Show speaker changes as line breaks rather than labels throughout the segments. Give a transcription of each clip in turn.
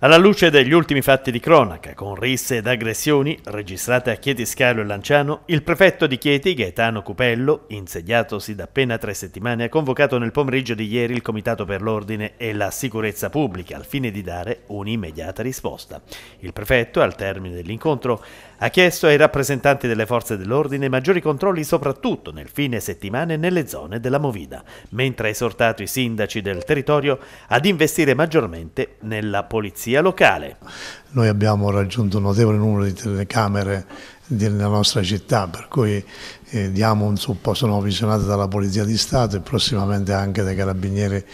Alla luce degli ultimi fatti di cronaca, con risse ed aggressioni registrate a Chieti Scalo e Lanciano, il prefetto di Chieti, Gaetano Cupello, insediatosi da appena tre settimane, ha convocato nel pomeriggio di ieri il Comitato per l'Ordine e la Sicurezza Pubblica al fine di dare un'immediata risposta. Il prefetto, al termine dell'incontro, ha chiesto ai rappresentanti delle forze dell'ordine maggiori controlli soprattutto nel fine settimana e nelle zone della Movida, mentre ha esortato i sindaci del territorio ad investire maggiormente nella polizia polizia locale.
Noi abbiamo raggiunto un notevole numero di telecamere nella nostra città, per cui eh, diamo un supporto, sono visionate dalla Polizia di Stato e prossimamente anche dai Carabinieri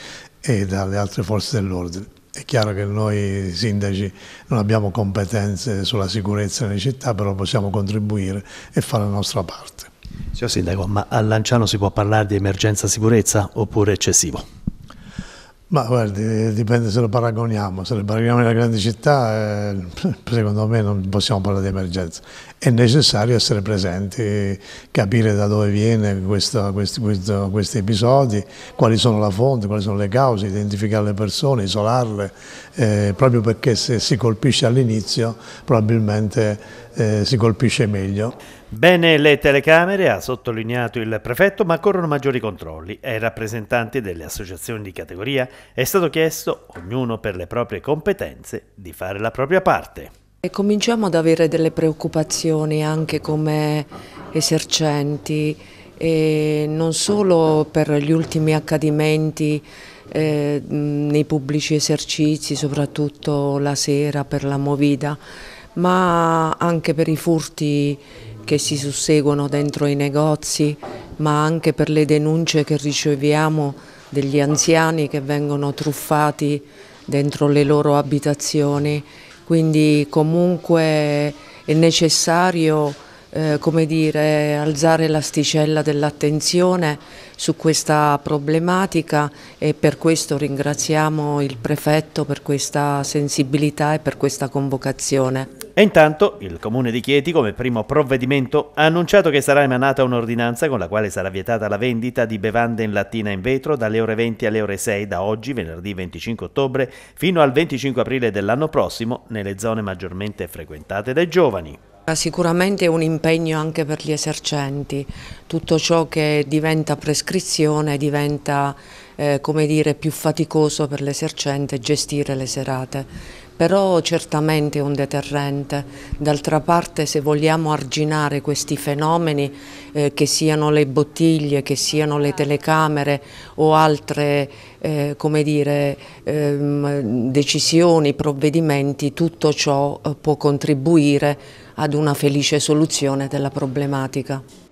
e dalle altre forze dell'ordine. È chiaro che noi sindaci non abbiamo competenze sulla sicurezza nelle città, però
possiamo contribuire e fare la nostra parte. Signor Sindaco, ma a Lanciano si può parlare di emergenza sicurezza oppure eccessivo?
Ma guardi, dipende se lo paragoniamo, se lo paragoniamo nella grande città eh, secondo me non possiamo parlare di emergenza, è necessario essere presenti, capire da dove viene questo, questo, questo, questi episodi, quali sono la fonte, quali sono le cause, identificare le persone, isolarle, eh, proprio perché se si colpisce all'inizio probabilmente eh, si colpisce meglio.
Bene le telecamere, ha sottolineato il prefetto, ma corrono maggiori controlli e i rappresentanti delle associazioni di categoria è stato chiesto, ognuno per le proprie competenze, di fare la propria parte.
E cominciamo ad avere delle preoccupazioni anche come esercenti, non solo per gli ultimi accadimenti eh, nei pubblici esercizi, soprattutto la sera per la movida, ma anche per i furti che si susseguono dentro i negozi, ma anche per le denunce che riceviamo degli anziani che vengono truffati dentro le loro abitazioni, quindi comunque è necessario eh, come dire, alzare l'asticella dell'attenzione su questa problematica e per questo ringraziamo il prefetto per questa sensibilità e per questa convocazione.
E intanto il Comune di Chieti, come primo provvedimento, ha annunciato che sarà emanata un'ordinanza con la quale sarà vietata la vendita di bevande in lattina in vetro dalle ore 20 alle ore 6 da oggi, venerdì 25 ottobre, fino al 25 aprile dell'anno prossimo nelle zone maggiormente frequentate dai giovani.
Sicuramente è un impegno anche per gli esercenti, tutto ciò che diventa prescrizione diventa eh, dire, più faticoso per l'esercente gestire le serate però certamente è un deterrente. D'altra parte se vogliamo arginare questi fenomeni, eh, che siano le bottiglie, che siano le telecamere o altre eh, dire, ehm, decisioni, provvedimenti, tutto ciò eh, può contribuire ad una felice soluzione della problematica.